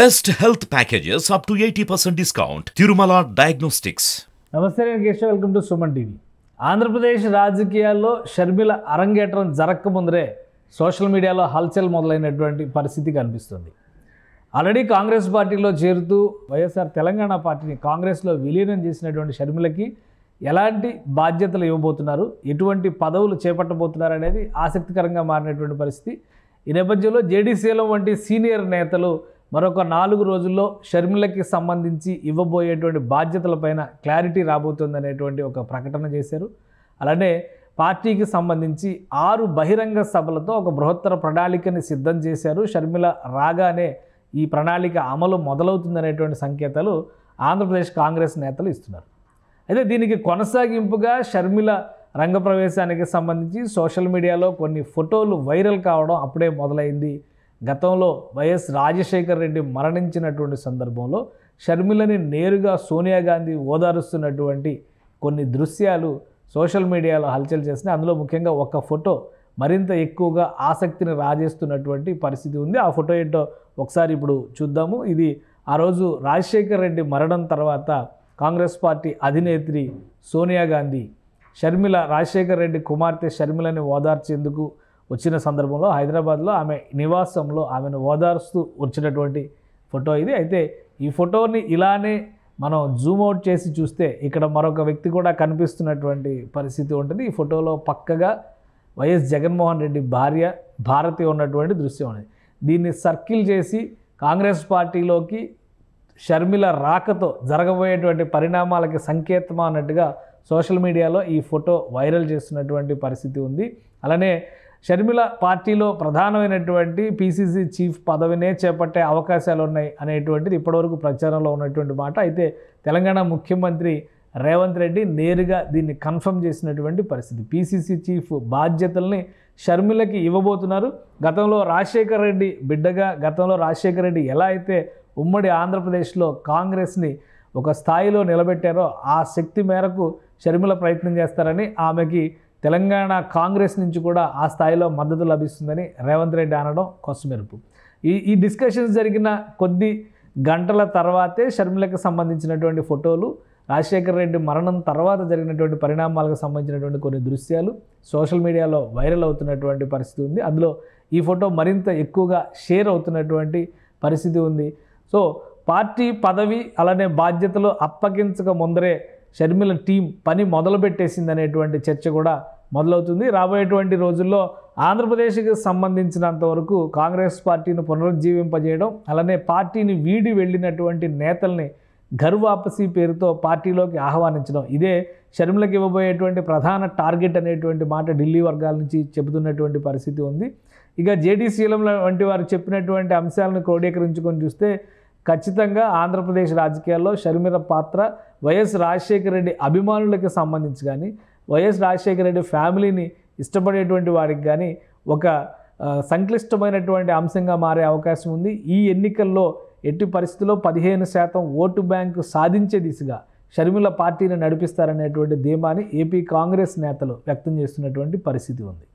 best health packages up to eighty percent discount Tirumala diagnostics నమస్తే నేను welcome to Suman TV Andhra Pradesh రాజకీయాల్లో షర్మిల అరంగేట్రం జరక్క ముందరే సోషల్ మీడియాలో హల్చల్ మొదలైనటువంటి పరిస్థితి కనిపిస్తుంది ఆల్రెడీ కాంగ్రెస్ పార్టీలో చేరుతూ వైఎస్ఆర్ తెలంగాణ పార్టీని కాంగ్రెస్లో విలీనం చేసినటువంటి షర్మిలకి ఎలాంటి బాధ్యతలు ఇవ్వబోతున్నారు ఎటువంటి పదవులు చేపట్టబోతున్నారు అనేది ఆసక్తికరంగా మారినటువంటి పరిస్థితి ఈ నేపథ్యంలో జేడీసీలో వంటి సీనియర్ నేతలు మరొక నాలుగు రోజుల్లో షర్మిలకి సంబంధించి ఇవ్వబోయేటువంటి బాధ్యతలపైన క్లారిటీ రాబోతుందనేటువంటి ఒక ప్రకటన చేశారు అలానే పార్టీకి సంబంధించి ఆరు బహిరంగ సభలతో ఒక బృహత్తర ప్రణాళికని సిద్ధం చేశారు షర్మిల రాగానే ఈ ప్రణాళిక అమలు మొదలవుతుందనేటువంటి సంకేతాలు ఆంధ్రప్రదేశ్ కాంగ్రెస్ నేతలు ఇస్తున్నారు అయితే దీనికి కొనసాగింపుగా షర్మిల రంగప్రవేశానికి సంబంధించి సోషల్ మీడియాలో కొన్ని ఫోటోలు వైరల్ కావడం అప్పుడే మొదలైంది గతంలో వైఎస్ రాజశేఖర్ రెడ్డి మరణించినటువంటి సందర్భంలో షర్మిలని నేరుగా సోనియా గాంధీ ఓదారుస్తున్నటువంటి కొన్ని దృశ్యాలు సోషల్ మీడియాలో హల్చల్ చేసినాయి అందులో ముఖ్యంగా ఒక ఫోటో మరింత ఎక్కువగా ఆసక్తిని రాజేస్తున్నటువంటి పరిస్థితి ఉంది ఆ ఫోటో ఏంటో ఒకసారి ఇప్పుడు చూద్దాము ఇది ఆ రోజు రాజశేఖర్ రెడ్డి మరణం తర్వాత కాంగ్రెస్ పార్టీ అధినేత్రి సోనియా గాంధీ షర్మిల రాజశేఖర్ రెడ్డి కుమార్తె షర్మిలని ఓదార్చేందుకు వచ్చిన సందర్భంలో హైదరాబాద్లో ఆమె నివాసంలో ఆమెను ఓదారుస్తూ వచ్చినటువంటి ఫోటో ఇది అయితే ఈ ఫోటోని ఇలానే మనం జూమ్ అవుట్ చేసి చూస్తే ఇక్కడ మరొక వ్యక్తి కూడా కనిపిస్తున్నటువంటి పరిస్థితి ఉంటుంది ఈ ఫోటోలో పక్కగా వైఎస్ జగన్మోహన్ రెడ్డి భార్య భారతి ఉన్నటువంటి దృశ్యం ఉన్నది దీన్ని సర్కిల్ చేసి కాంగ్రెస్ పార్టీలోకి షర్మిల రాకతో జరగబోయేటువంటి పరిణామాలకి సంకేతమా అన్నట్టుగా సోషల్ మీడియాలో ఈ ఫోటో వైరల్ చేస్తున్నటువంటి పరిస్థితి ఉంది అలానే షర్మిల పార్టీలో ప్రధానమైనటువంటి పీసీసీ చీఫ్ పదవినే చేపట్టే అవకాశాలు ఉన్నాయి అనేటువంటిది ఇప్పటివరకు ప్రచారంలో ఉన్నటువంటి మాట అయితే తెలంగాణ ముఖ్యమంత్రి రేవంత్ రెడ్డి నేరుగా దీన్ని కన్ఫర్మ్ చేసినటువంటి పరిస్థితి పీసీసీ చీఫ్ బాధ్యతల్ని షర్మిలకి ఇవ్వబోతున్నారు గతంలో రాజశేఖర్ రెడ్డి బిడ్డగా గతంలో రాజశేఖర్ రెడ్డి ఎలా అయితే ఉమ్మడి ఆంధ్రప్రదేశ్లో కాంగ్రెస్ని ఒక స్థాయిలో నిలబెట్టారో ఆ శక్తి మేరకు షర్మిల ప్రయత్నం చేస్తారని ఆమెకి తెలంగాణ కాంగ్రెస్ నుంచి కూడా ఆ స్థాయిలో మద్దతు లభిస్తుందని రేవంత్ రెడ్డి అనడం కొసమెరుపు ఈ ఈ డిస్కషన్స్ జరిగిన కొద్ది గంటల తర్వాతే షర్మిలకు సంబంధించినటువంటి ఫోటోలు రాజశేఖర్ రెడ్డి మరణం తర్వాత జరిగినటువంటి పరిణామాలకు సంబంధించినటువంటి కొన్ని దృశ్యాలు సోషల్ మీడియాలో వైరల్ అవుతున్నటువంటి పరిస్థితి ఉంది అందులో ఈ ఫోటో మరింత ఎక్కువగా షేర్ అవుతున్నటువంటి పరిస్థితి ఉంది సో పార్టీ పదవి అలానే బాధ్యతలు అప్పగించక ముందరే షర్మిల టీం పని మొదలుపెట్టేసింది అనేటువంటి చర్చ కూడా మొదలవుతుంది రాబోయేటువంటి రోజుల్లో ఆంధ్రప్రదేశ్కి సంబంధించినంత వరకు కాంగ్రెస్ పార్టీని పునరుజ్జీవింపజేయడం అలానే పార్టీని వీడి వెళ్ళినటువంటి నేతల్ని గర్వాపసి పేరుతో పార్టీలోకి ఆహ్వానించడం ఇదే షర్మిలకు ఇవ్వబోయేటువంటి ప్రధాన టార్గెట్ అనేటువంటి మాట ఢిల్లీ వర్గాల నుంచి చెబుతున్నటువంటి పరిస్థితి ఉంది ఇక జేడీసీఎంల వంటి వారు చెప్పినటువంటి అంశాలను క్రోడీకరించుకొని చూస్తే ఖచ్చితంగా ఆంధ్రప్రదేశ్ రాజకీయాల్లో షర్మిల పాత్ర వైఎస్ రాజశేఖర రెడ్డి అభిమానులకి సంబంధించి కానీ వైఎస్ రాజశేఖర రెడ్డి ఫ్యామిలీని ఇష్టపడేటువంటి వారికి కానీ ఒక సంక్లిష్టమైనటువంటి అంశంగా మారే అవకాశం ఉంది ఈ ఎన్నికల్లో ఎట్టి పరిస్థితుల్లో పదిహేను శాతం ఓటు బ్యాంకు సాధించే దిశగా షర్మిల పార్టీని నడిపిస్తారనేటువంటి ధీమాని ఏపీ కాంగ్రెస్ నేతలు వ్యక్తం చేస్తున్నటువంటి పరిస్థితి ఉంది